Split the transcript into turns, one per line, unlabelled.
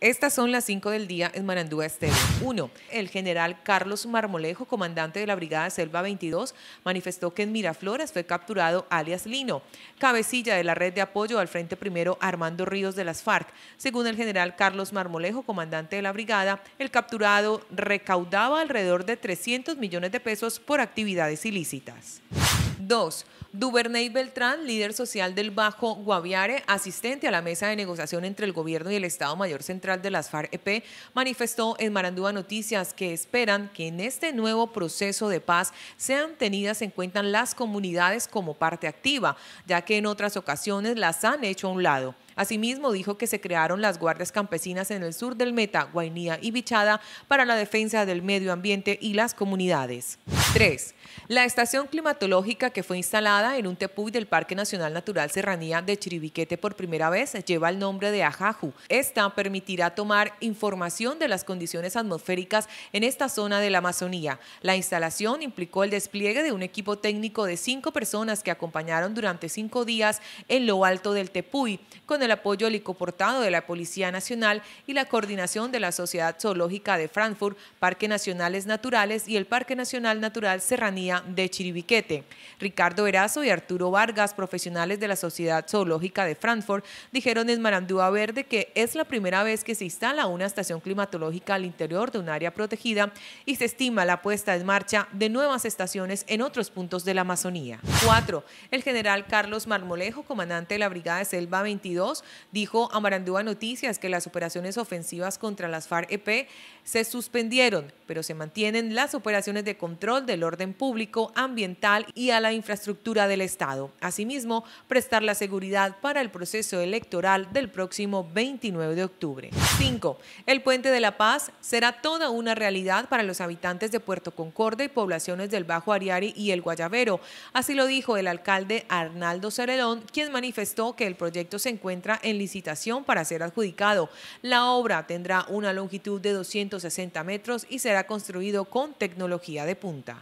Estas son las 5 del día en Marandúa Estéreo. 1. El general Carlos Marmolejo, comandante de la Brigada Selva 22, manifestó que en Miraflores fue capturado alias Lino, cabecilla de la red de apoyo al Frente Primero Armando Ríos de las FARC. Según el general Carlos Marmolejo, comandante de la Brigada, el capturado recaudaba alrededor de 300 millones de pesos por actividades ilícitas. 2. Duvernay Beltrán, líder social del Bajo Guaviare, asistente a la mesa de negociación entre el gobierno y el Estado Mayor Central de las FARC-EP, manifestó en Marandúa Noticias que esperan que en este nuevo proceso de paz sean tenidas en cuenta las comunidades como parte activa, ya que en otras ocasiones las han hecho a un lado. Asimismo, dijo que se crearon las guardias campesinas en el sur del Meta, Guainía y Bichada para la defensa del medio ambiente y las comunidades la estación climatológica que fue instalada en un tepuy del Parque Nacional Natural Serranía de Chiribiquete por primera vez lleva el nombre de Ajaju. Esta permitirá tomar información de las condiciones atmosféricas en esta zona de la Amazonía. La instalación implicó el despliegue de un equipo técnico de cinco personas que acompañaron durante cinco días en lo alto del tepuy, con el apoyo helicoportado de la Policía Nacional y la coordinación de la Sociedad Zoológica de Frankfurt, Parque Nacionales Naturales y el Parque Nacional Natural Serranía de Chiribiquete. Ricardo Erazo y Arturo Vargas, profesionales de la Sociedad Zoológica de Frankfurt, dijeron en Marandúa Verde que es la primera vez que se instala una estación climatológica al interior de un área protegida y se estima la puesta en marcha de nuevas estaciones en otros puntos de la Amazonía. 4. El general Carlos Marmolejo, comandante de la Brigada de Selva 22, dijo a Marandúa Noticias que las operaciones ofensivas contra las farc e se suspendieron, pero se mantienen las operaciones de control del orden público, ambiental y a la infraestructura del Estado. Asimismo, prestar la seguridad para el proceso electoral del próximo 29 de octubre. 5. El Puente de la Paz será toda una realidad para los habitantes de Puerto Concorde y poblaciones del Bajo Ariari y el Guayavero. Así lo dijo el alcalde Arnaldo Ceredón, quien manifestó que el proyecto se encuentra en licitación para ser adjudicado. La obra tendrá una longitud de 260 metros y será construido con tecnología de punta.